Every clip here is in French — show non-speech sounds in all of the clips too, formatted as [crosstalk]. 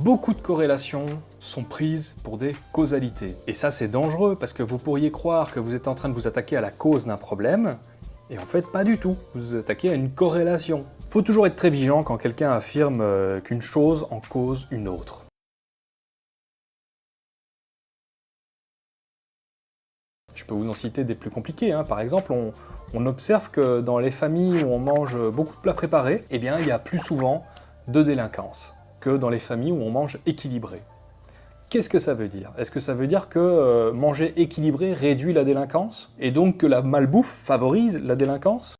Beaucoup de corrélations sont prises pour des causalités. Et ça, c'est dangereux parce que vous pourriez croire que vous êtes en train de vous attaquer à la cause d'un problème, et en fait, pas du tout. Vous vous attaquez à une corrélation. Faut toujours être très vigilant quand quelqu'un affirme euh, qu'une chose en cause une autre. Je peux vous en citer des plus compliqués. Hein. Par exemple, on, on, observe que dans les familles où on mange beaucoup de plats préparés, eh bien, il y a plus souvent de délinquance que dans les familles où on mange équilibré. Qu'est-ce que ça veut dire Est-ce que ça veut dire que euh, manger équilibré réduit la délinquance et donc que la malbouffe favorise la délinquance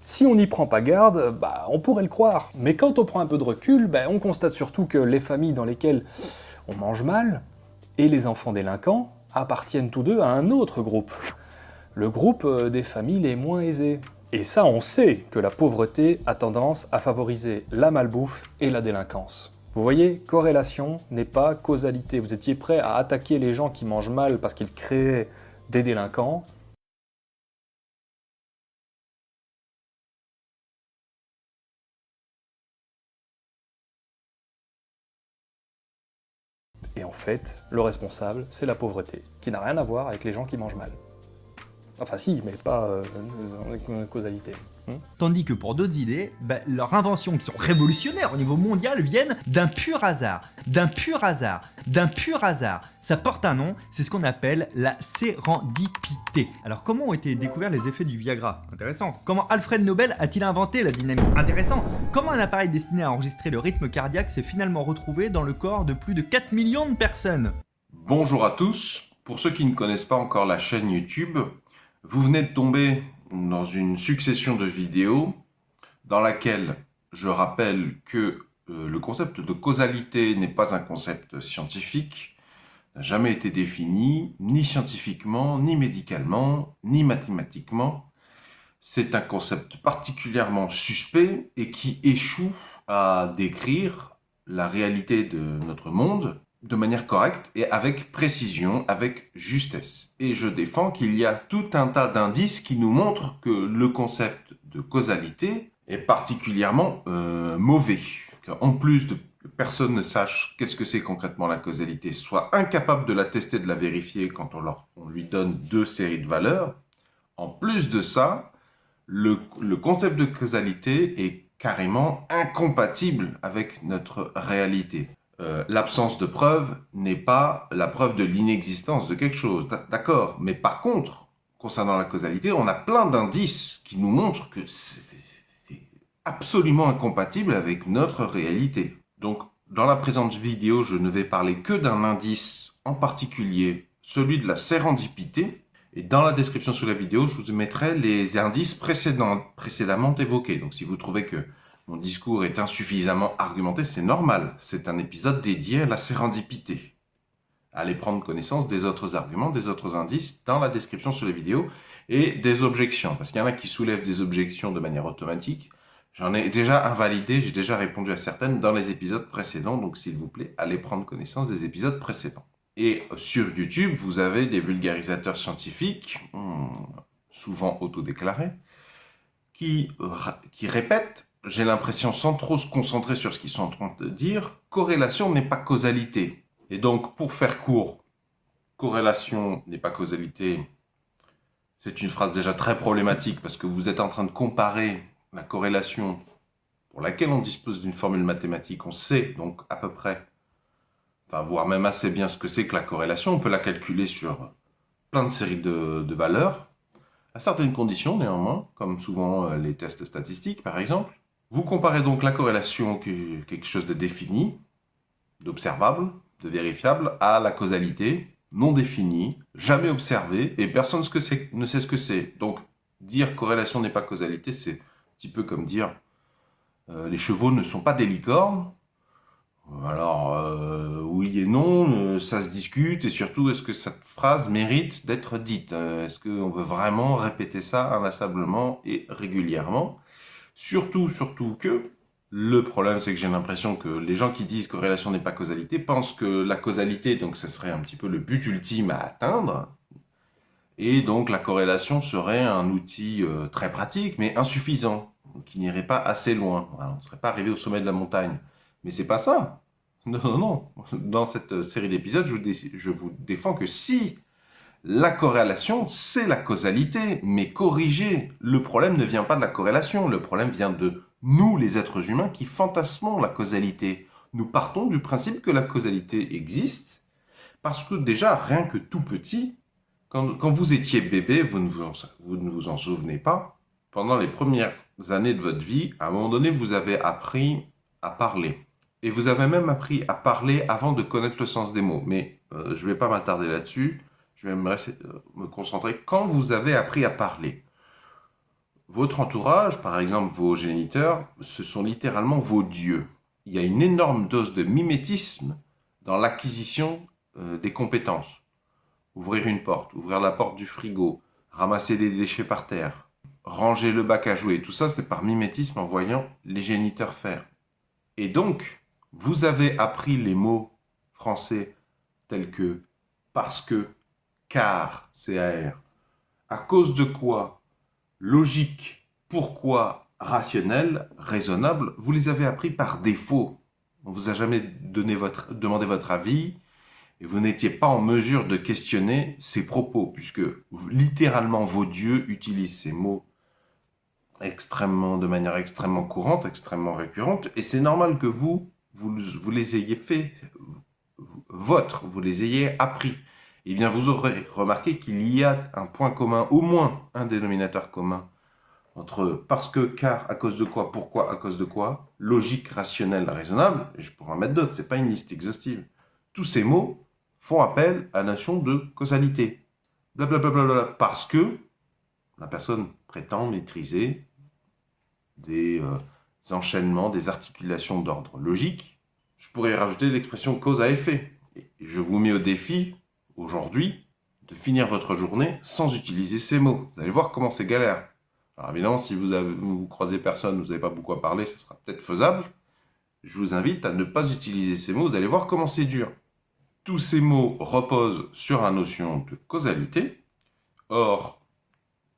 Si on n'y prend pas garde, bah, on pourrait le croire. Mais quand on prend un peu de recul, bah, on constate surtout que les familles dans lesquelles on mange mal et les enfants délinquants appartiennent tous deux à un autre groupe. Le groupe euh, des familles les moins aisées, et ça, on sait que la pauvreté a tendance à favoriser la malbouffe et la délinquance. Vous voyez, corrélation n'est pas causalité. Vous étiez prêt à attaquer les gens qui mangent mal parce qu'ils créaient des délinquants. Et en fait, le responsable, c'est la pauvreté, qui n'a rien à voir avec les gens qui mangent mal. Enfin si, mais pas euh, en causalité. Hein Tandis que pour d'autres idées, bah, leurs inventions qui sont révolutionnaires au niveau mondial viennent d'un pur hasard, d'un pur hasard, d'un pur hasard. Ça porte un nom, c'est ce qu'on appelle la sérendipité. Alors comment ont été découverts les effets du Viagra Intéressant. Comment Alfred Nobel a-t-il inventé la dynamique Intéressant. Comment un appareil destiné à enregistrer le rythme cardiaque s'est finalement retrouvé dans le corps de plus de 4 millions de personnes Bonjour à tous. Pour ceux qui ne connaissent pas encore la chaîne YouTube, vous venez de tomber dans une succession de vidéos dans laquelle je rappelle que euh, le concept de causalité n'est pas un concept scientifique, n'a jamais été défini, ni scientifiquement, ni médicalement, ni mathématiquement. C'est un concept particulièrement suspect et qui échoue à décrire la réalité de notre monde, de manière correcte et avec précision, avec justesse. Et je défends qu'il y a tout un tas d'indices qui nous montrent que le concept de causalité est particulièrement euh, mauvais. En plus de personne ne sache qu'est-ce que c'est concrètement la causalité, soit incapable de la tester, de la vérifier quand on, lui donne deux séries de valeurs. En plus de ça, le concept de causalité est carrément incompatible avec notre réalité. Euh, l'absence de preuve n'est pas la preuve de l'inexistence de quelque chose, d'accord Mais par contre, concernant la causalité, on a plein d'indices qui nous montrent que c'est absolument incompatible avec notre réalité. Donc, dans la présente vidéo, je ne vais parler que d'un indice en particulier, celui de la sérendipité, et dans la description sous la vidéo, je vous mettrai les indices précédents, précédemment évoqués. Donc si vous trouvez que mon discours est insuffisamment argumenté, c'est normal. C'est un épisode dédié à la sérendipité. Allez prendre connaissance des autres arguments, des autres indices dans la description sur les vidéos et des objections. Parce qu'il y en a qui soulèvent des objections de manière automatique. J'en ai déjà invalidé, j'ai déjà répondu à certaines dans les épisodes précédents, donc s'il vous plaît, allez prendre connaissance des épisodes précédents. Et sur YouTube, vous avez des vulgarisateurs scientifiques, hmm, souvent autodéclarés, qui, qui répètent j'ai l'impression, sans trop se concentrer sur ce qu'ils sont en train de dire, corrélation n'est pas causalité. Et donc, pour faire court, corrélation n'est pas causalité, c'est une phrase déjà très problématique parce que vous êtes en train de comparer la corrélation pour laquelle on dispose d'une formule mathématique, on sait donc à peu près, enfin voire même assez bien ce que c'est que la corrélation, on peut la calculer sur plein de séries de valeurs, à certaines conditions néanmoins, comme souvent euh, les tests statistiques par exemple, vous comparez donc la corrélation, quelque chose de défini, d'observable, de vérifiable, à la causalité non définie, jamais observée, et personne ne sait ce que c'est. Donc, dire corrélation n'est pas causalité, c'est un petit peu comme dire euh, les chevaux ne sont pas des licornes. Alors, euh, oui et non, euh, ça se discute, et surtout, est-ce que cette phrase mérite d'être dite Est-ce qu'on veut vraiment répéter ça inlassablement et régulièrement Surtout, surtout que le problème, c'est que j'ai l'impression que les gens qui disent corrélation n'est pas causalité pensent que la causalité, donc ce serait un petit peu le but ultime à atteindre, et donc la corrélation serait un outil euh, très pratique, mais insuffisant, qui n'irait pas assez loin. on ne serait pas arrivé au sommet de la montagne. Mais c'est pas ça. Non, non, non. Dans cette euh, série d'épisodes, je vous défends que si la corrélation, c'est la causalité, mais corriger, Le problème ne vient pas de la corrélation, le problème vient de nous, les êtres humains, qui fantasmons la causalité. Nous partons du principe que la causalité existe, parce que déjà, rien que tout petit, quand, vous étiez bébé, vous ne vous, en, souvenez pas, pendant les premières années de votre vie, à un moment donné, vous avez appris à parler. Et vous avez même appris à parler avant de connaître le sens des mots. Mais euh, je ne vais pas m'attarder là-dessus je vais euh, me, concentrer quand vous avez appris à parler. Votre entourage, par exemple vos géniteurs, ce sont littéralement vos dieux. Il y a une énorme dose de mimétisme dans l'acquisition euh, des compétences. Ouvrir une porte, ouvrir la porte du frigo, ramasser des déchets par terre, ranger le bac à jouer, tout ça c'est par mimétisme en voyant les géniteurs faire. Et donc, vous avez appris les mots français tels que parce que, car, C-A-R, À cause de quoi Logique, pourquoi, rationnel, raisonnable, vous les avez appris par défaut. On vous a jamais demandé votre avis et vous n'étiez pas en mesure de questionner ces propos, puisque littéralement vos dieux utilisent ces mots extrêmement, de manière extrêmement courante, extrêmement récurrente, et c'est normal que vous, vous, vous les ayez fait votre, vous les ayez appris eh bien vous aurez remarqué qu'il y a un point commun, au moins un dénominateur commun, entre parce que, car, à cause de quoi, pourquoi, à cause de quoi, logique, rationnelle, raisonnable, et je pourrais en mettre d'autres, ce n'est pas une liste exhaustive. Tous ces mots font appel à la notion de causalité. Blablabla, parce que la personne prétend maîtriser des, des euh, enchaînements, des articulations d'ordre logique. Je pourrais rajouter l'expression cause à effet. Et je vous mets au défi aujourd'hui de finir votre journée sans utiliser ces mots. Vous allez voir comment c'est galère. Alors évidemment, si vous, ne vous croisez personne, vous n'avez pas beaucoup à parler, ce sera peut-être faisable. Je vous invite à ne pas utiliser ces mots, vous allez voir comment c'est dur. Tous ces mots reposent sur la notion de causalité. Or,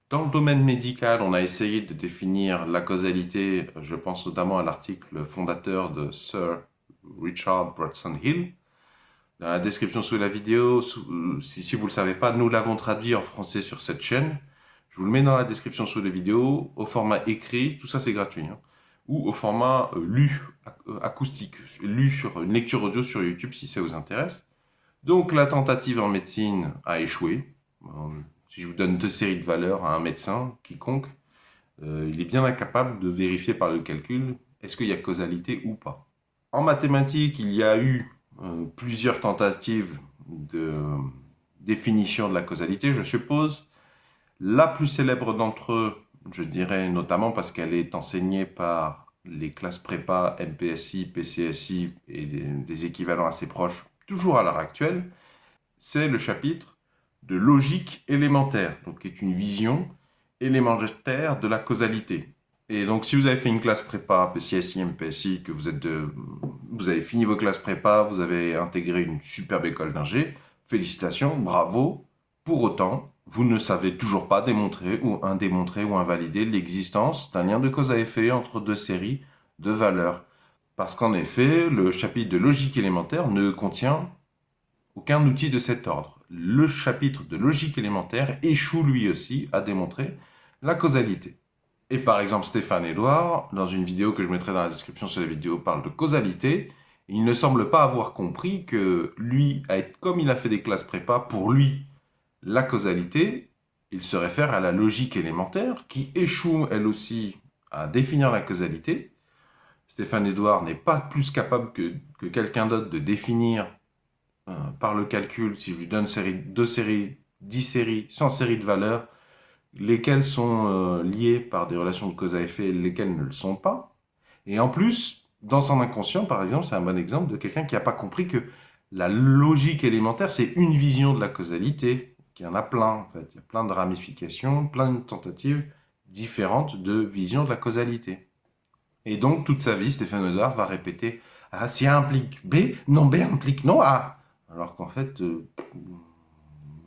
dans le domaine médical, on a essayé de définir la causalité, je pense notamment à l'article fondateur de Sir Richard Bradson Hill, dans la description sous la vidéo, euh, si, vous ne le savez pas, nous l'avons traduit en français sur cette chaîne. Je vous le mets dans la description sous la vidéo, au format écrit, tout ça c'est gratuit. Hein. ou au format euh, lu, euh, acoustique, lu sur une lecture audio sur YouTube si ça vous intéresse. Donc la tentative en médecine a échoué. Si je vous donne deux séries de valeurs à un médecin, quiconque, il est bien incapable de vérifier par le calcul est-ce qu'il y a causalité ou pas. En mathématiques, il y a eu euh, plusieurs tentatives de définition de la causalité, je suppose. La plus célèbre d'entre eux, je dirais notamment parce qu'elle est enseignée par les classes prépa, MPSI, PCSI et des équivalents assez proches, toujours à l'heure actuelle, c'est le chapitre de logique élémentaire, donc qui est une vision élémentaire de la causalité. Et donc, si vous avez fait une classe prépa, PCSI, MPSI, que vous, vous avez fini vos classes prépa, vous avez intégré une superbe école d'ingé, félicitations, bravo. Pour autant, vous ne savez toujours pas démontrer ou indémontrer ou invalider l'existence d'un lien de cause à effet entre deux séries de valeurs. Parce qu'en effet, le chapitre de logique élémentaire ne contient aucun outil de cet ordre. Le chapitre de logique élémentaire échoue lui aussi à démontrer la causalité. Et par exemple, Stéphane Edouard, dans une vidéo que je mettrai dans la description sur la vidéo, parle de causalité. Il ne semble pas avoir compris que lui, comme il a fait des classes prépa, pour lui, la causalité, il se réfère à la logique élémentaire qui échoue elle aussi à définir la causalité. Stéphane Edouard n'est pas plus capable que, quelqu'un d'autre de définir euh, par le calcul, si je lui donne série, deux séries, dix séries, cent séries de valeurs, lesquels sont euh, liés par des relations de cause à effet et lesquels ne le sont pas. Et en plus, dans son inconscient, par exemple, c'est un bon exemple de quelqu'un qui n'a pas compris que la logique élémentaire, c'est une vision de la causalité, qu'il y en a plein, en fait. Il y a plein de ramifications, plein de tentatives différentes de vision de la causalité. Et donc, toute sa vie, Stéphane Oudard va répéter « Ah, si A implique B, non, B implique non A !» Alors qu'en fait, euh,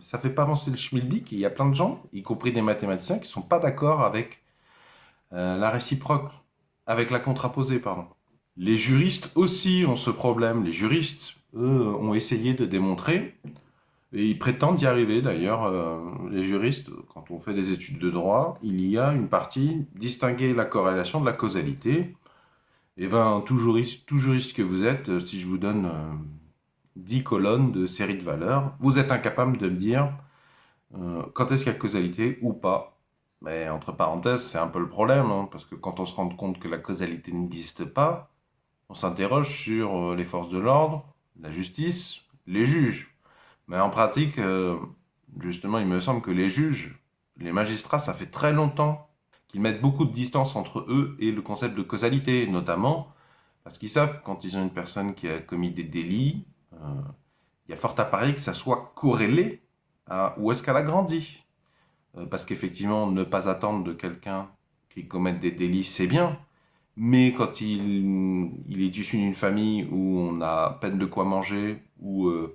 ça fait pas avancer le schmilblick. Il y a plein de gens, y compris des mathématiciens, qui sont pas d'accord avec euh, la réciproque, avec la contraposée, pardon. Les juristes aussi ont ce problème. Les juristes, eux, ont essayé de démontrer, et ils prétendent y arriver d'ailleurs. Euh, les juristes, quand on fait des études de droit, il y a une partie distinguer la corrélation de la causalité. Et eh ben, tout juriste, tout juriste que vous êtes, euh, si je vous donne dix colonnes de série de valeurs, vous êtes incapable de me dire euh, quand est-ce qu'il y a causalité ou pas. Mais entre parenthèses, c'est un peu le problème, hein, parce que quand on se rend compte que la causalité n'existe pas, on s'interroge sur euh, les forces de l'ordre, la justice, les juges. Mais en pratique, euh, justement, il me semble que les juges, les magistrats, ça fait très longtemps qu'ils mettent beaucoup de distance entre eux et le concept de causalité, notamment parce qu'ils savent que quand ils ont une personne qui a commis des délits, euh, il y a fort à parier que ça soit corrélé à où est-ce qu'elle a grandi. Euh, parce qu'effectivement, ne pas attendre de quelqu'un qui commette des délits, c'est bien. Mais quand il, est issu d'une famille où on a peine de quoi manger, où euh,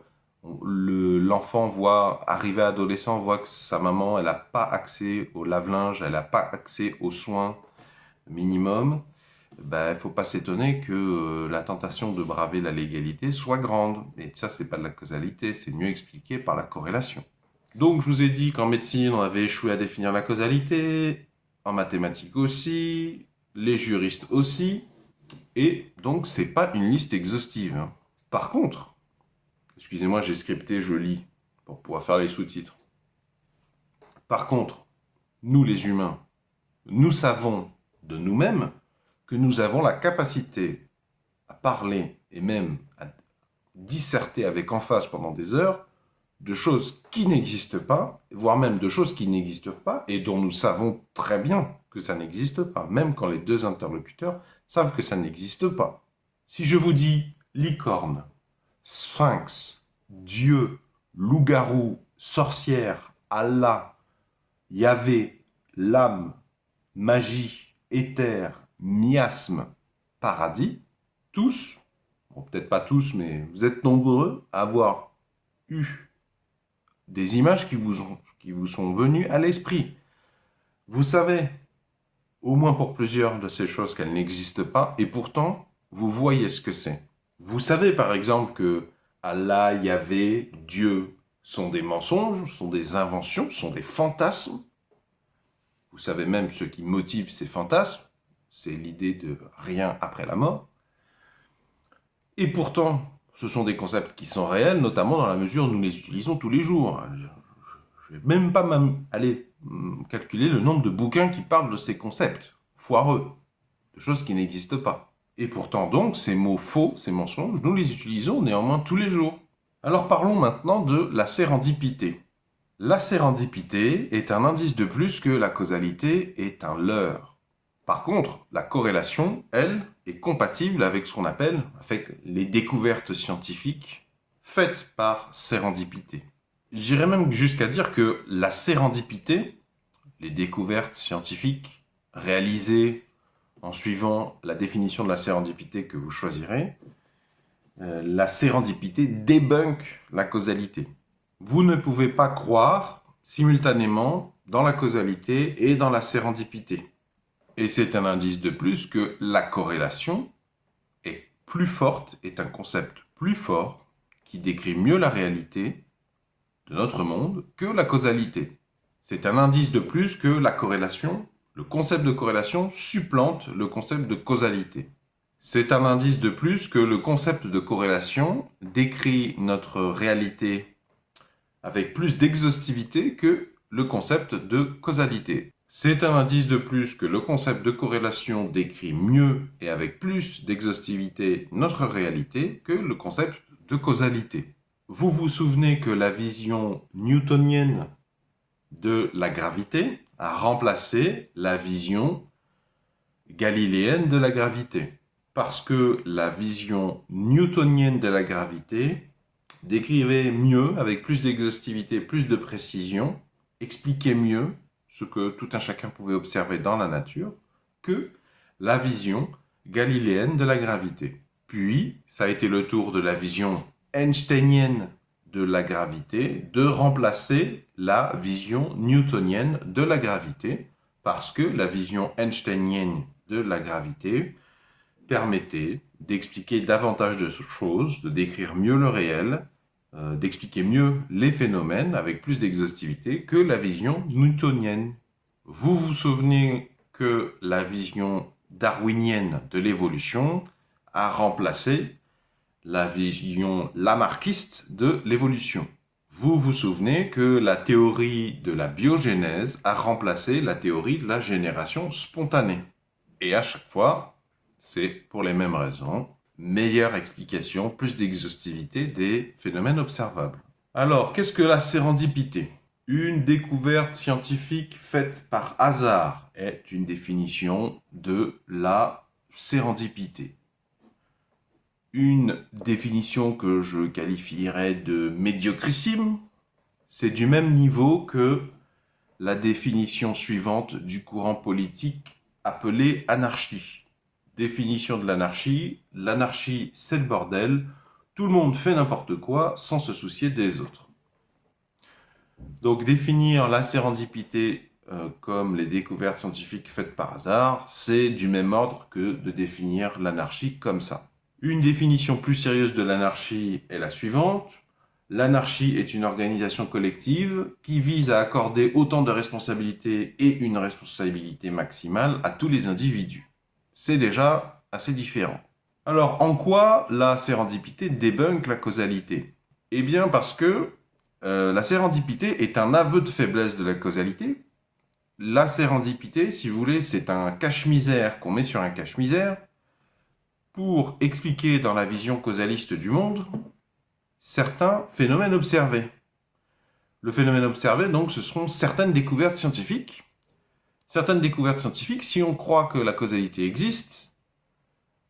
l'enfant voit, arriver à adolescent, voit que sa maman, elle n'a pas accès au lave-linge, elle n'a pas accès aux soins minimum, il bah, ne faut pas s'étonner que euh, la tentation de braver la légalité soit grande. Et ça, ce n'est pas de la causalité, c'est mieux expliqué par la corrélation. Donc, je vous ai dit qu'en médecine, on avait échoué à définir la causalité, en mathématiques aussi, les juristes aussi, et donc n'est pas une liste exhaustive. Hein. Par contre, excusez-moi, j'ai scripté, je lis pour pouvoir faire les sous-titres. Par contre, nous les humains, nous savons de nous-mêmes que nous avons la capacité à parler et même à disserter avec en face pendant des heures de choses qui n'existent pas, voire même de choses qui n'existent pas et dont nous savons très bien que ça n'existe pas, même quand les deux interlocuteurs savent que ça n'existe pas. Si je vous dis licorne, sphinx, dieu, loup-garou, sorcière, Allah, Yahvé, l'âme, magie, éther, miasme paradis, tous, peut-être pas tous, mais vous êtes nombreux à avoir eu des images qui vous, ont, qui vous sont venues à l'esprit. Vous savez, au moins pour plusieurs de ces choses, qu'elles n'existent pas, et pourtant, vous voyez ce que c'est. Vous savez par exemple que Allah, Yahvé, Dieu sont des mensonges, sont des inventions, sont des fantasmes. Vous savez même ce qui motive ces fantasmes c'est l'idée de rien après la mort. Et pourtant, ce sont des concepts qui sont réels, notamment dans la mesure où nous les utilisons tous les jours. Je ne vais même pas aller hum, calculer le nombre de bouquins qui parlent de ces concepts foireux, de choses qui n'existent pas. Et pourtant donc, ces mots faux, ces mensonges, nous les utilisons néanmoins tous les jours. Alors parlons maintenant de la sérendipité. La sérendipité est un indice de plus que la causalité est un leurre. Par contre, la corrélation, elle, est compatible avec ce qu'on appelle avec les découvertes scientifiques faites par sérendipité. J'irais même jusqu'à dire que la sérendipité, les découvertes scientifiques réalisées en suivant la définition de la sérendipité que vous choisirez, euh, la sérendipité débunk la causalité. Vous ne pouvez pas croire simultanément dans la causalité et dans la sérendipité. Et c'est un indice de plus que la corrélation est plus forte, est un concept plus fort qui décrit mieux la réalité de notre monde que la causalité. C'est un indice de plus que la corrélation, le concept de corrélation supplante le concept de causalité. C'est un indice de plus que le concept de corrélation décrit notre réalité avec plus d'exhaustivité que le concept de causalité. C'est un indice de plus que le concept de corrélation décrit mieux et avec plus d'exhaustivité notre réalité que le concept de causalité. Vous vous souvenez que la vision newtonienne de la gravité a remplacé la vision galiléenne de la gravité, parce que la vision newtonienne de la gravité décrivait mieux, avec plus d'exhaustivité, plus de précision, expliquait mieux ce que tout un chacun pouvait observer dans la nature, que la vision galiléenne de la gravité. Puis, ça a été le tour de la vision einsteinienne de la gravité de remplacer la vision newtonienne de la gravité, parce que la vision einsteinienne de la gravité permettait d'expliquer davantage de choses, de décrire mieux le réel, euh, d'expliquer mieux les phénomènes avec plus d'exhaustivité que la vision newtonienne. Vous vous souvenez que la vision darwinienne de l'évolution a remplacé la vision lamarckiste de l'évolution. Vous vous souvenez que la théorie de la biogénèse a remplacé la théorie de la génération spontanée. Et à chaque fois, c'est pour les mêmes raisons, meilleure explication, plus d'exhaustivité des phénomènes observables. Alors, qu'est-ce que la sérendipité Une découverte scientifique faite par hasard est une définition de la sérendipité. Une définition que je qualifierais de médiocrissime, c'est du même niveau que la définition suivante du courant politique appelé anarchie. Définition de l'anarchie. L'anarchie, c'est le bordel. Tout le monde fait n'importe quoi sans se soucier des autres. Donc définir la sérendipité euh, comme les découvertes scientifiques faites par hasard, c'est du même ordre que de définir l'anarchie comme ça. Une définition plus sérieuse de l'anarchie est la suivante. L'anarchie est une organisation collective qui vise à accorder autant de responsabilités et une responsabilité maximale à tous les individus c'est déjà assez différent. Alors, en quoi la sérendipité débunk la causalité Eh bien, parce que euh, la sérendipité est un aveu de faiblesse de la causalité. La sérendipité, si vous voulez, c'est un cache-misère qu'on met sur un cache-misère pour expliquer dans la vision causaliste du monde certains phénomènes observés. Le phénomène observé, donc, ce seront certaines découvertes scientifiques certaines découvertes scientifiques, si on croit que la causalité existe,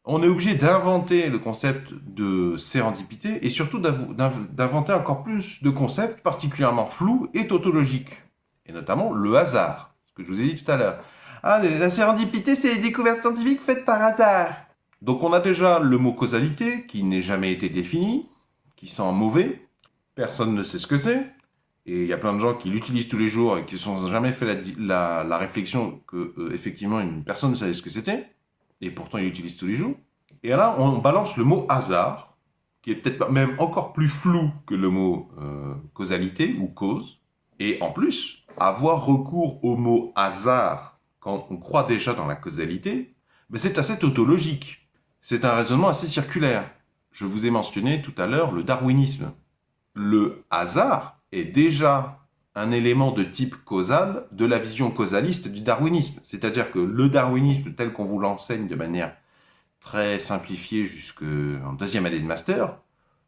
on est obligé d'inventer le concept de sérendipité et surtout d'inventer encore plus de concepts particulièrement flous et tautologiques, et notamment le hasard, ce que je vous ai dit tout à l'heure. Ah, la sérendipité, c'est les découvertes scientifiques faites par hasard. Donc on a déjà le mot causalité qui n'est jamais été défini, qui sent mauvais, personne ne sait ce que c'est. Et il y a plein de gens qui l'utilisent tous les jours et qui ne sont jamais fait la, réflexion que euh, effectivement une personne ne savait ce que c'était. Et pourtant, il l'utilisent tous les jours. Et là, on balance le mot hasard, qui est peut-être même encore plus flou que le mot euh, causalité ou cause. Et en plus, avoir recours au mot hasard quand on croit déjà dans la causalité, mais ben, c'est assez tautologique. C'est un raisonnement assez circulaire. Je vous ai mentionné tout à l'heure le darwinisme. Le hasard est déjà un élément de type causal de la vision causaliste du darwinisme. C'est-à-dire que le darwinisme tel qu'on vous l'enseigne de manière très simplifiée jusqu'en deuxième année de master,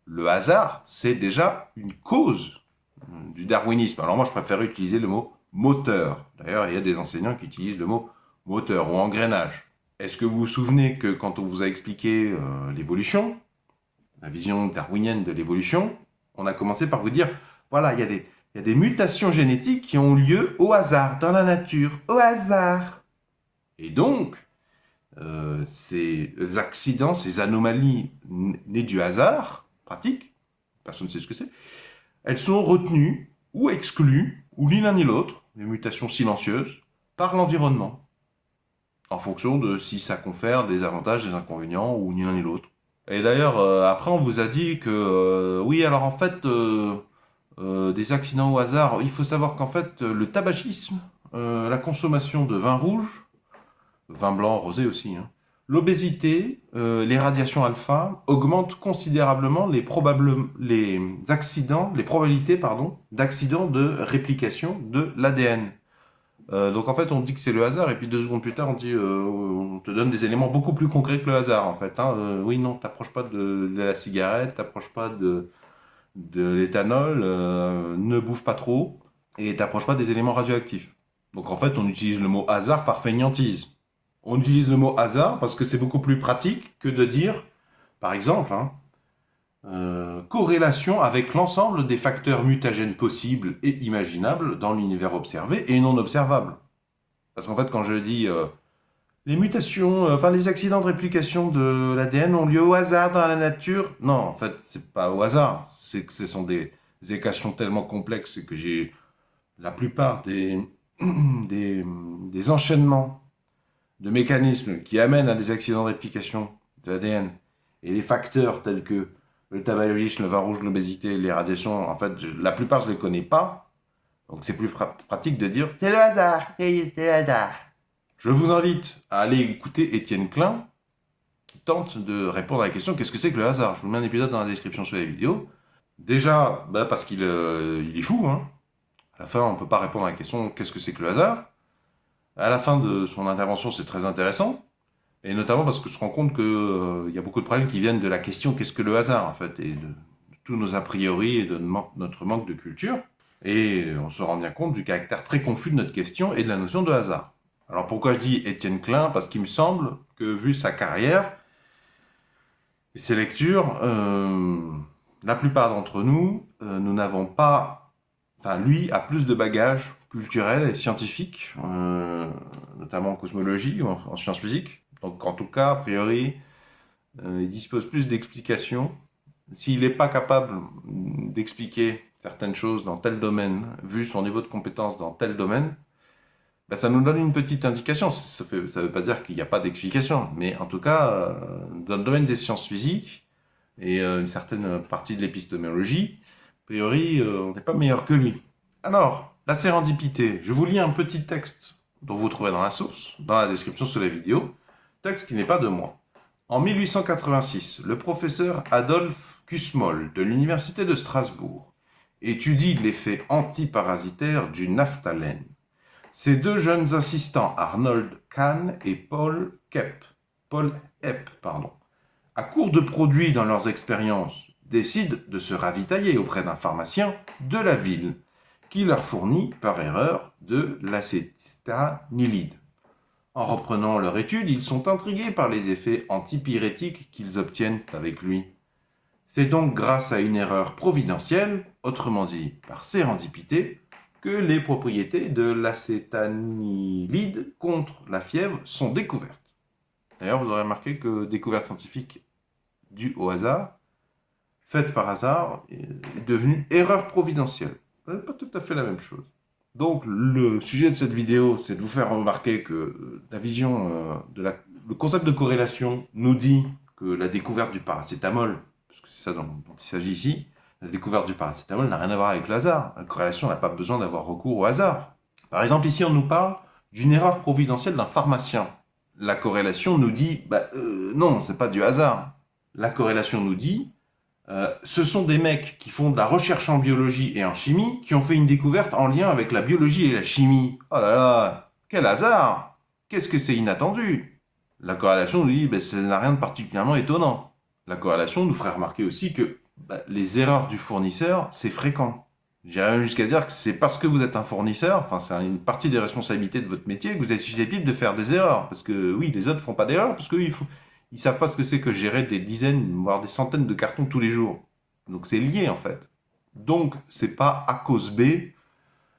le hasard, c'est déjà une cause du darwinisme. Alors moi, je préfère utiliser le mot moteur. D'ailleurs, il y a des enseignants qui utilisent le mot moteur ou engrenage. Est-ce que vous vous souvenez que quand on vous a expliqué euh, l'évolution, la vision darwinienne de l'évolution, on a commencé par vous dire voilà, il y, a des, mutations génétiques qui ont lieu au hasard, dans la nature, au hasard. Et donc, euh, ces accidents, ces anomalies nées du hasard, pratique, personne ne sait ce que c'est, elles sont retenues ou exclues, ou ni l'un ni l'autre, des mutations silencieuses, par l'environnement, en fonction de si ça confère des avantages, des inconvénients, ou ni l'un ni l'autre. Et d'ailleurs, euh, après, on vous a dit que, euh, oui, alors en fait, euh, des accidents au hasard. Il faut savoir qu'en fait, euh, le tabagisme, euh, la consommation de vin rouge, vin blanc, rosé aussi, hein, l'obésité, les radiations alpha augmentent considérablement les, les accidents, les probabilités pardon, d'accidents de réplication de l'ADN. donc en fait, on dit que c'est le hasard, et puis deux secondes plus tard, on dit, on te donne des éléments beaucoup plus concrets que le hasard, en fait. Hein. oui, non, t'approches pas de, la cigarette, t'approches pas de, de l'éthanol, euh, ne bouffe pas trop et t'approche pas des éléments radioactifs. Donc en fait, on utilise le mot hasard par feignantise. On utilise le mot hasard parce que c'est beaucoup plus pratique que de dire, par exemple, hein, euh, corrélation avec l'ensemble des facteurs mutagènes possibles et imaginables dans l'univers observé et non observable. Parce qu'en fait, quand je dis euh, les mutations, euh, enfin les accidents de réplication de l'ADN ont lieu au hasard dans la nature Non, en fait, c'est pas au hasard. C'est que ce sont des, équations tellement complexes que j'ai la plupart [clears throat] des, des, enchaînements de mécanismes qui amènent à des accidents de réplication de l'ADN et les facteurs tels que le tabagisme, le vin rouge, l'obésité, les radiations, en fait, la plupart je ne les connais pas. Donc c'est plus pratique de dire c'est le hasard, c'est le hasard. Je vous invite à aller écouter Étienne Klein, qui tente de répondre à la question qu'est-ce que c'est que le hasard Je vous mets un épisode dans la description sous la vidéo. Déjà, bah, parce qu'il échoue. Euh, hein. À la fin, on ne peut pas répondre à la question qu'est-ce que c'est que le hasard À la fin de son intervention, c'est très intéressant. Et notamment parce qu'on se rend compte qu'il euh, y a beaucoup de problèmes qui viennent de la question qu'est-ce que le hasard en fait, et de, de tous nos a priori et de notre manque de culture. Et on se rend bien compte du caractère très confus de notre question et de la notion de hasard. Alors pourquoi je dis Étienne Klein Parce qu'il me semble que vu sa carrière et ses lectures, euh, la plupart d'entre nous, euh, nous n'avons pas... Enfin, lui a plus de bagages culturels et scientifiques, euh, notamment en cosmologie, en, en, sciences physiques. Donc en tout cas, a priori, il dispose plus d'explications. S'il n'est pas capable d'expliquer certaines choses dans tel domaine, vu son niveau de compétence dans tel domaine, bah, ça nous donne une petite indication. Ça ne veut pas dire qu'il n'y a pas d'explication, mais en tout cas, euh, dans le domaine des sciences physiques et euh, une certaine partie de l'épistémologie, a priori, euh, on n'est pas meilleur que lui. Alors, la sérendipité, je vous lis un petit texte dont vous trouverez dans la source, dans la description sous la vidéo, texte qui n'est pas de moi. En 1886, le professeur Adolphe Kussmoll de l'Université de Strasbourg étudie l'effet antiparasitaire du naphthalène. Ces deux jeunes assistants, Arnold Kahn et Paul Hepp, Paul Epp, pardon, à court de produits dans leurs expériences, décident de se ravitailler auprès d'un pharmacien de la ville qui leur fournit par erreur de l'acétanilide. En reprenant leur étude, ils sont intrigués par les effets antipyrétiques qu'ils obtiennent avec lui. C'est donc grâce à une erreur providentielle, autrement dit par sérendipité, que les propriétés de l'acétanilide contre la fièvre sont découvertes. D'ailleurs, vous aurez remarqué que découverte scientifique due au hasard, faite par hasard, est devenue erreur providentielle. Ce n'est pas tout à fait la même chose. Donc, le sujet de cette vidéo, c'est de vous faire remarquer que la vision, euh, le concept de corrélation nous dit que la découverte du paracétamol, parce que c'est ça dont il s'agit ici, la découverte du paracétamol n'a rien à voir avec le hasard. La corrélation n'a pas besoin d'avoir recours au hasard. Par exemple, ici, on nous parle d'une erreur providentielle d'un pharmacien. La corrélation nous dit, bah, euh, non, c'est pas du hasard. La corrélation nous dit, euh, ce sont des mecs qui font de la recherche en biologie et en chimie qui ont fait une découverte en lien avec la biologie et la chimie. Oh là là, quel hasard Qu'est-ce que c'est inattendu La corrélation nous dit, ben, ça n'a rien de particulièrement étonnant. La corrélation nous ferait remarquer aussi que bah, les erreurs du fournisseur, c'est fréquent. J'ai même jusqu'à dire que c'est parce que vous êtes un fournisseur, enfin c'est une partie des responsabilités de votre métier, que vous êtes susceptible de faire des erreurs. Parce que oui, les autres font pas d'erreurs, parce qu'ils ils savent pas ce que c'est que gérer des dizaines, voire des centaines de cartons tous les jours. Donc c'est lié en fait. Donc c'est pas A cause B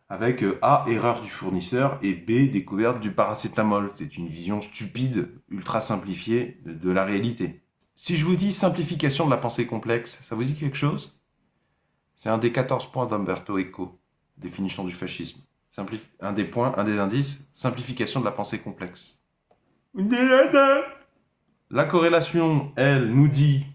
avec euh, A, erreur du fournisseur, et B, découverte du paracétamol. C'est une vision stupide, ultra simplifiée de la réalité. Si je vous dis simplification de la pensée complexe, ça vous dit quelque chose C'est un des 14 points d'Umberto Eco, définition du fascisme. un des points, un des indices, simplification de la pensée complexe. La corrélation, elle, nous dit,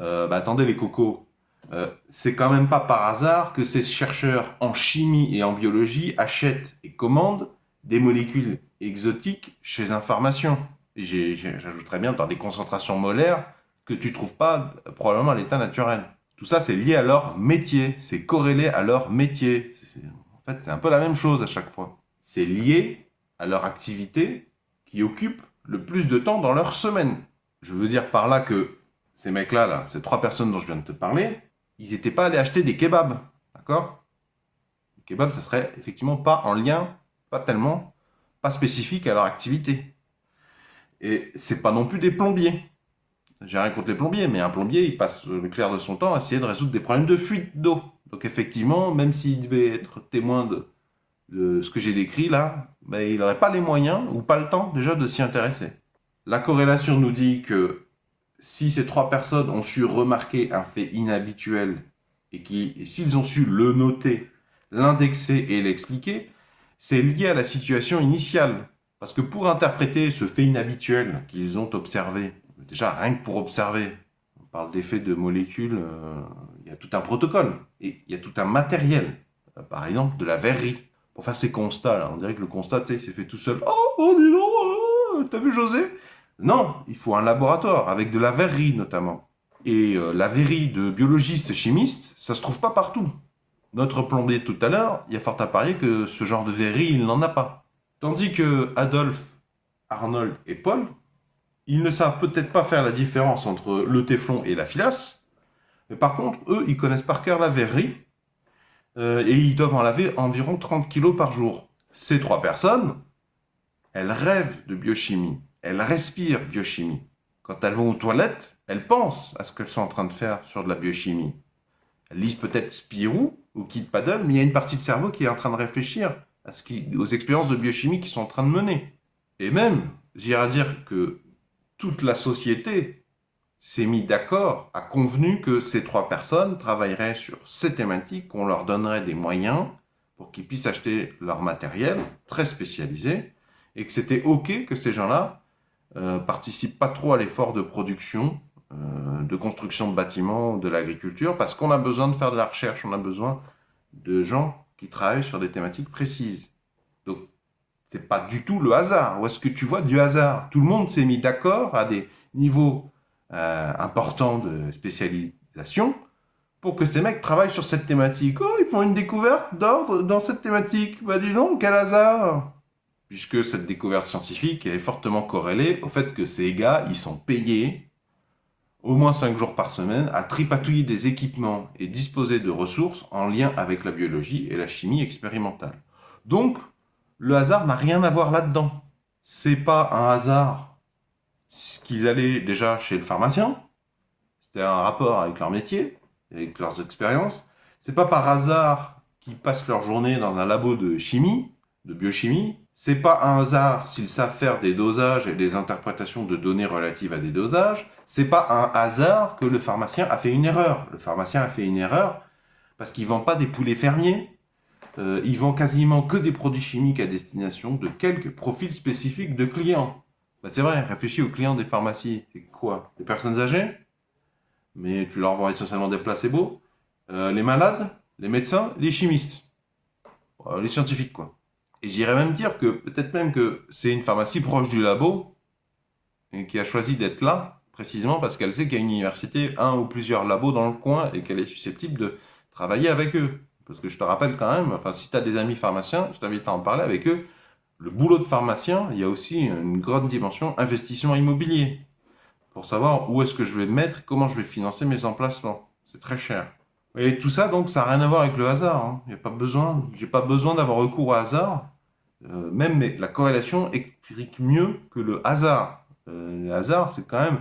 euh, bah, attendez les cocos, euh, c'est quand même pas par hasard que ces chercheurs en chimie et en biologie achètent et commandent des molécules exotiques chez Information. » j'ajouterais bien dans des concentrations molaires que tu trouves pas euh, probablement à l'état naturel. Tout ça, c'est lié à leur métier, c'est corrélé à leur métier. En fait, c'est un peu la même chose à chaque fois. C'est lié à leur activité qui occupe le plus de temps dans leur semaine. Je veux dire par là que ces mecs-là, là, ces trois personnes dont je viens de te parler, ils n'étaient pas allés acheter des kebabs, d'accord Les kebabs, ça serait effectivement pas en lien, pas tellement, pas spécifique à leur activité. Et c'est pas non plus des plombiers. J'ai rien contre les plombiers, mais un plombier, il passe le clair de son temps à essayer de résoudre des problèmes de fuite d'eau. Donc effectivement, même s'il devait être témoin de, ce que j'ai décrit là, ben, il n'aurait pas les moyens ou pas le temps déjà de s'y intéresser. La corrélation nous dit que si ces trois personnes ont su remarquer un fait inhabituel et qui, s'ils ont su le noter, l'indexer et l'expliquer, c'est lié à la situation initiale. Parce que pour interpréter ce fait inhabituel qu'ils ont observé, déjà rien que pour observer, on parle d'effet de molécules, euh, il y a tout un protocole et il y a tout un matériel. Euh, par exemple, de la verrerie. Pour faire ces constats, on dirait que le constat, s'est fait tout seul. Oh, oh, dis oh, t'as vu José Non, il faut un laboratoire avec de la verrerie notamment. Et euh, la verrerie de biologistes chimistes, ça se trouve pas partout. Notre plombier tout à l'heure, il y a fort à parier que ce genre de verrerie, il n'en a pas. Tandis que Adolphe, Arnold et Paul, ils ne savent peut-être pas faire la différence entre le téflon et la filasse, mais par contre, eux, ils connaissent par cœur la verrerie, euh, et ils doivent en laver environ 30 kilos par jour. Ces trois personnes, elles rêvent de biochimie, elles respirent biochimie. Quand elles vont aux toilettes, elles pensent à ce qu'elles sont en train de faire sur de la biochimie. Elles lisent peut-être Spirou ou Kid Paddle, mais il y a une partie de cerveau qui est en train de réfléchir qui, aux expériences de biochimie qu'ils sont en train de mener. Et même, j'irai dire que toute la société s'est mise d'accord, a convenu que ces trois personnes travailleraient sur ces thématiques, qu'on leur donnerait des moyens pour qu'ils puissent acheter leur matériel très spécialisé, et que c'était OK que ces gens-là euh, participent pas trop à l'effort de production, euh, de construction de bâtiments, de l'agriculture, parce qu'on a besoin de faire de la recherche, on a besoin de gens qui travaillent sur des thématiques précises. Donc, c'est pas du tout le hasard. Où est-ce que tu vois du hasard Tout le monde s'est mis d'accord à des niveaux euh, importants de spécialisation pour que ces mecs travaillent sur cette thématique. Oh, ils font une découverte d'ordre dans cette thématique. Bah dis donc, quel hasard Puisque cette découverte scientifique est fortement corrélée au fait que ces gars, ils sont payés au moins 5 jours par semaine à tripatouiller des équipements et disposer de ressources en lien avec la biologie et la chimie expérimentale. Donc, le hasard n'a rien à voir là-dedans. C'est pas un hasard ce qu'ils allaient déjà chez le pharmacien. C'était un rapport avec leur métier, avec leurs expériences. C'est pas par hasard qu'ils passent leur journée dans un labo de chimie, de biochimie. C'est pas un hasard s'ils savent faire des dosages et des interprétations de données relatives à des dosages. C'est pas un hasard que le pharmacien a fait une erreur. Le pharmacien a fait une erreur parce qu'il vend pas des poulets fermiers. Euh, il vend quasiment que des produits chimiques à destination de quelques profils spécifiques de clients. Bah, c'est vrai, réfléchis aux clients des pharmacies. C'est quoi Les personnes âgées Mais tu leur vends essentiellement des placebos. Euh, les malades, les médecins, les chimistes. Euh, les scientifiques, quoi. Et j'irais même dire que peut-être même que c'est une pharmacie proche du labo et qui a choisi d'être là précisément parce qu'elle sait qu'il y a une université, un ou plusieurs labos dans le coin et qu'elle est susceptible de travailler avec eux. Parce que je te rappelle quand même, enfin, si tu as des amis pharmaciens, je t'invite à en parler avec eux. Le boulot de pharmacien, il y a aussi une grande dimension investissement immobilier. Pour savoir où est-ce que je vais mettre, comment je vais financer mes emplacements. C'est très cher. Et tout ça, donc, ça n'a rien à voir avec le hasard. Hein. Il n'y a pas besoin, j'ai pas besoin d'avoir recours au hasard. Euh, même la corrélation explique mieux que le hasard. Euh, le hasard, c'est quand même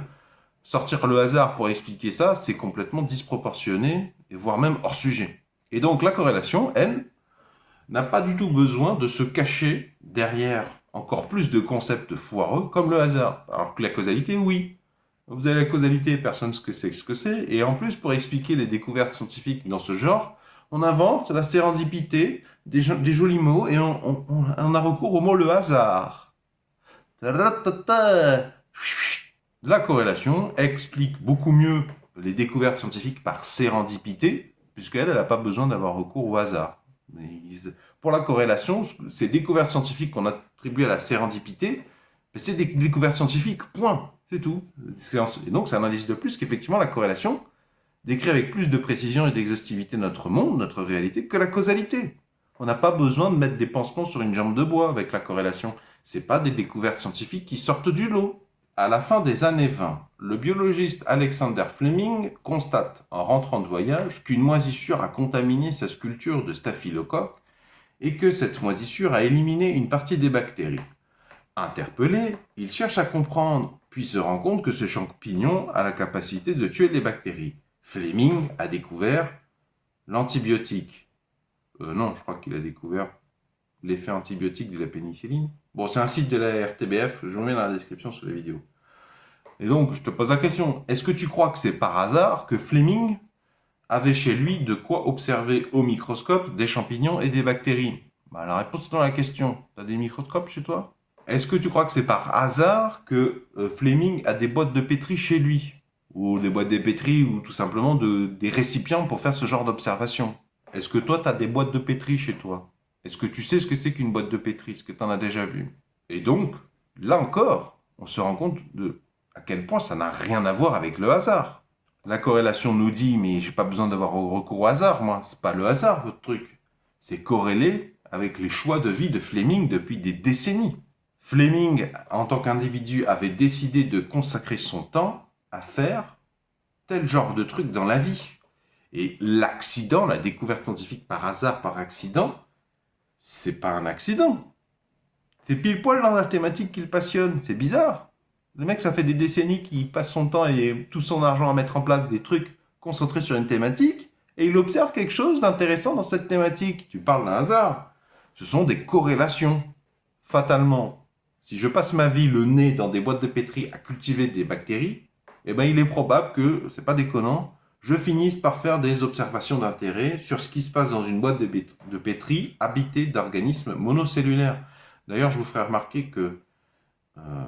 sortir le hasard pour expliquer ça, c'est complètement disproportionné, et voire même hors sujet. Et donc la corrélation, elle, n'a pas du tout besoin de se cacher derrière encore plus de concepts foireux comme le hasard. Alors que la causalité, oui. Vous avez la causalité, personne ne sait ce que c'est. Et en plus, pour expliquer les découvertes scientifiques dans ce genre, on invente la sérendipité, des, des jolis mots, et on, a recours au mot le hasard. Ta la corrélation explique beaucoup mieux les découvertes scientifiques par sérendipité, puisqu'elle, elle n'a pas besoin d'avoir recours au hasard. Pour la corrélation, ces découvertes scientifiques qu'on attribue à la sérendipité, ben, c'est des découvertes scientifiques, point, c'est tout. Et donc, c'est un indice de plus qu'effectivement, la corrélation décrit avec plus de précision et d'exhaustivité notre monde, notre réalité, que la causalité. On n'a pas besoin de mettre des pansements sur une jambe de bois avec la corrélation. C'est pas des découvertes scientifiques qui sortent du lot. À la fin des années 20, le biologiste Alexander Fleming constate, en rentrant de voyage, qu'une moisissure a contaminé sa sculpture de staphylocoque et que cette moisissure a éliminé une partie des bactéries. Interpellé, il cherche à comprendre, puis se rend compte que ce champignon a la capacité de tuer les bactéries. Fleming a découvert l'antibiotique. Euh, non, je crois qu'il a découvert l'effet antibiotique de la pénicilline. Bon, c'est un site de la RTBF, je vous mets dans la description sous la vidéo. Et donc, je te pose la question, est-ce que tu crois que c'est par hasard que Fleming avait chez lui de quoi observer au microscope des champignons et des bactéries bah, La réponse est dans la question. Tu as des microscopes chez toi Est-ce que tu crois que c'est par hasard que euh, Fleming a des boîtes de pétri chez lui Ou des boîtes de pétri, ou tout simplement des récipients pour faire ce genre d'observation Est-ce que toi, tu as des boîtes de pétri chez toi est-ce que tu sais ce que c'est qu'une boîte de pétri ce que tu en as déjà vu Et donc, là encore, on se rend compte de à quel point ça n'a rien à voir avec le hasard. La corrélation nous dit, mais j'ai pas besoin d'avoir recours au hasard, moi. C'est pas le hasard, votre truc. C'est corrélé avec les choix de vie de Fleming depuis des décennies. Fleming, en tant qu'individu, avait décidé de consacrer son temps à faire tel genre de truc dans la vie. Et l'accident, la découverte scientifique par hasard, par accident, c'est pas un accident. C'est pile poil dans la thématique qu'il passionne. C'est bizarre. Le mec, ça fait des décennies qu'il passe son temps et tout son argent à mettre en place des trucs concentrés sur une thématique, et il observe quelque chose d'intéressant dans cette thématique. Tu parles d'un hasard. Ce sont des corrélations. Fatalement, si je passe ma vie le nez dans des boîtes de pétri à cultiver des bactéries, eh ben il est probable que, c'est pas déconnant, je finisse par faire des observations d'intérêt sur ce qui se passe dans une boîte de, de pétri habitée d'organismes monocellulaires. D'ailleurs, je vous ferai remarquer que euh,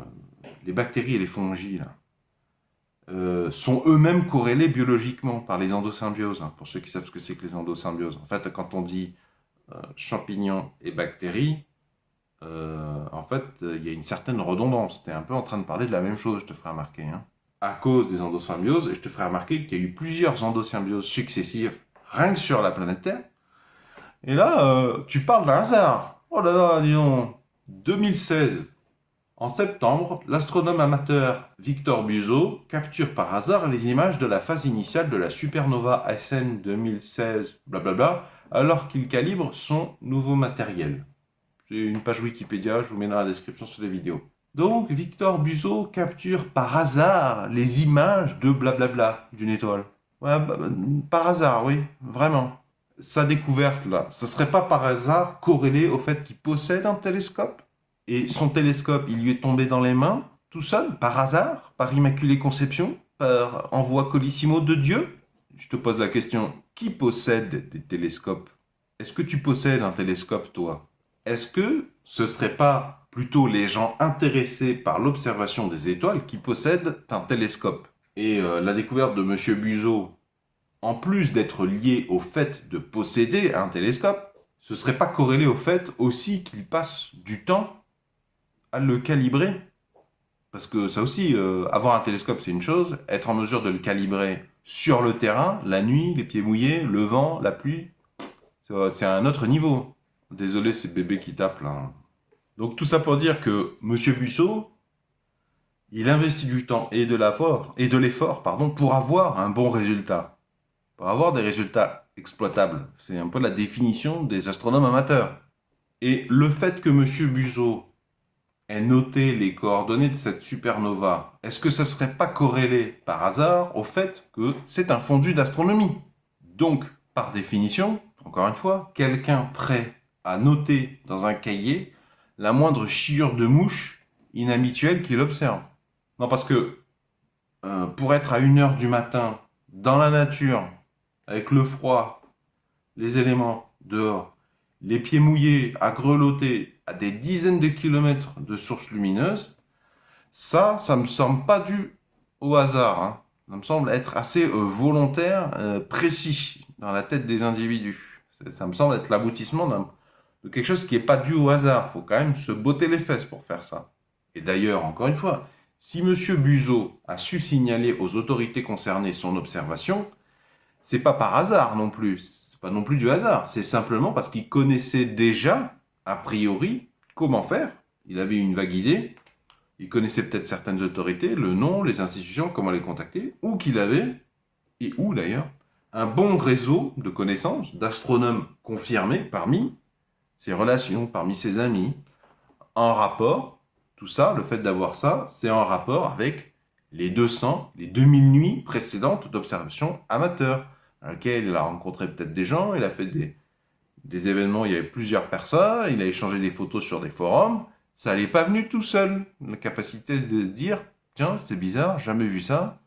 les bactéries et les fongies euh, sont eux-mêmes corrélés biologiquement par les endosymbioses, hein, pour ceux qui savent ce que c'est que les endosymbioses. En fait, quand on dit euh, champignons et bactéries, en fait, il y a une certaine redondance. Tu es un peu en train de parler de la même chose, je te ferai remarquer. Hein à cause des endosymbioses, et je te ferai remarquer qu'il y a eu plusieurs endosymbioses successives, rien que sur la planète Terre. Et là, euh, tu parles d'un hasard. Oh là là, disons, 2016, en septembre, l'astronome amateur Victor Buzo capture par hasard les images de la phase initiale de la supernova SN 2016, blablabla, alors qu'il calibre son nouveau matériel. C'est une page Wikipédia, je vous mets la description sur les vidéos. Donc Victor Buzot capture par hasard les images de blablabla d'une étoile. Bah, bah, par hasard, oui, vraiment. Sa découverte là, ce serait pas par hasard corrélé au fait qu'il possède un télescope Et son télescope, il lui est tombé dans les mains, tout seul, par hasard, par Immaculée Conception, par envoi colissimo de Dieu Je te pose la question, qui possède des télescopes Est-ce que tu possèdes un télescope, toi Est-ce que ce serait pas plutôt les gens intéressés par l'observation des étoiles qui possèdent un télescope. Et euh, la découverte de M. Buzeau, en plus d'être liée au fait de posséder un télescope, ce serait pas corrélé au fait aussi qu'il passe du temps à le calibrer Parce que ça aussi, euh, avoir un télescope c'est une chose, être en mesure de le calibrer sur le terrain, la nuit, les pieds mouillés, le vent, la pluie, c'est un autre niveau. Désolé ces bébés qui tapent là. Hein. Donc tout ça pour dire que M. Buisseau, il investit du temps et de l'effort pardon pour avoir un bon résultat, pour avoir des résultats exploitables. C'est un peu la définition des astronomes amateurs. Et le fait que M. Buzot ait noté les coordonnées de cette supernova, est-ce que ça ne serait pas corrélé par hasard au fait que c'est un fondu d'astronomie Donc, par définition, encore une fois, quelqu'un prêt à noter dans un cahier la moindre chiure de mouche inhabituelle qu'il observe. Non, parce que euh, pour être à une heure du matin, dans la nature, avec le froid, les éléments dehors, les pieds mouillés, à grelotter, à des dizaines de kilomètres de sources lumineuses, ça, ça me semble pas dû au hasard. Hein. Ça me semble être assez euh, volontaire, euh, précis dans la tête des individus. Ça me semble être l'aboutissement d'un quelque chose qui n'est pas dû au hasard. Il faut quand même se botter les fesses pour faire ça. Et d'ailleurs, encore une fois, si M. Buzeau a su signaler aux autorités concernées son observation, c'est pas par hasard non plus. C'est pas non plus du hasard. C'est simplement parce qu'il connaissait déjà, a priori, comment faire. Il avait une vague idée. Il connaissait peut-être certaines autorités, le nom, les institutions, comment les contacter, ou qu'il avait, et où d'ailleurs, un bon réseau de connaissances d'astronomes confirmés parmi ses relations, parmi ses amis, en rapport, tout ça, le fait d'avoir ça, c'est en rapport avec les 200, les 2000 nuits précédentes d'observation amateur, dans lesquelles il a rencontré peut-être des gens, il a fait des, événements il y avait plusieurs personnes, il a échangé des photos sur des forums, ça n'est pas venu tout seul. La capacité de se dire, tiens, c'est bizarre, jamais vu ça,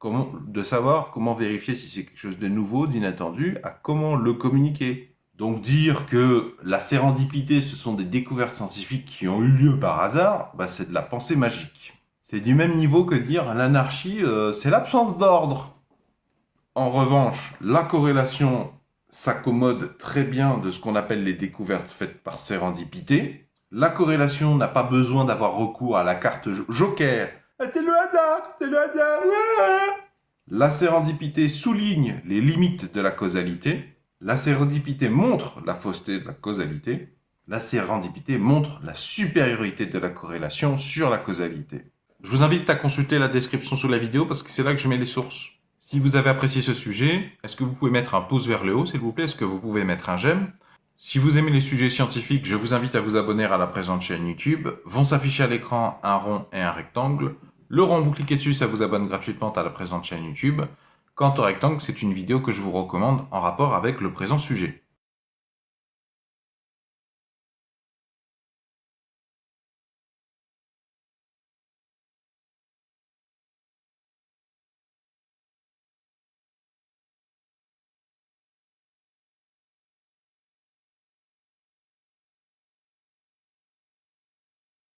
comment, de savoir comment vérifier si c'est quelque chose de nouveau, d'inattendu, à comment le communiquer. Donc dire que la sérendipité, ce sont des découvertes scientifiques qui ont eu lieu par hasard, bah, c'est de la pensée magique. C'est du même niveau que dire l'anarchie, euh, c'est l'absence d'ordre. En revanche, la corrélation s'accommode très bien de ce qu'on appelle les découvertes faites par sérendipité. La corrélation n'a pas besoin d'avoir recours à la carte joker. Ah, c'est le hasard, c'est le hasard. la sérendipité souligne les limites de la causalité la sérendipité montre la fausseté de la causalité. La sérendipité montre la supériorité de la corrélation sur la causalité. Je vous invite à consulter la description sous la vidéo parce que c'est là que je mets les sources. Si vous avez apprécié ce sujet, est-ce que vous pouvez mettre un pouce vers le haut, s'il vous plaît Est-ce que vous pouvez mettre un j'aime Si vous aimez les sujets scientifiques, je vous invite à vous abonner à la présente chaîne YouTube. Vont s'afficher à l'écran un rond et un rectangle. Le rond, vous cliquez dessus, ça vous abonne gratuitement à la présente chaîne YouTube. Quant au rectangle, c'est une vidéo que je vous recommande en rapport avec le présent sujet.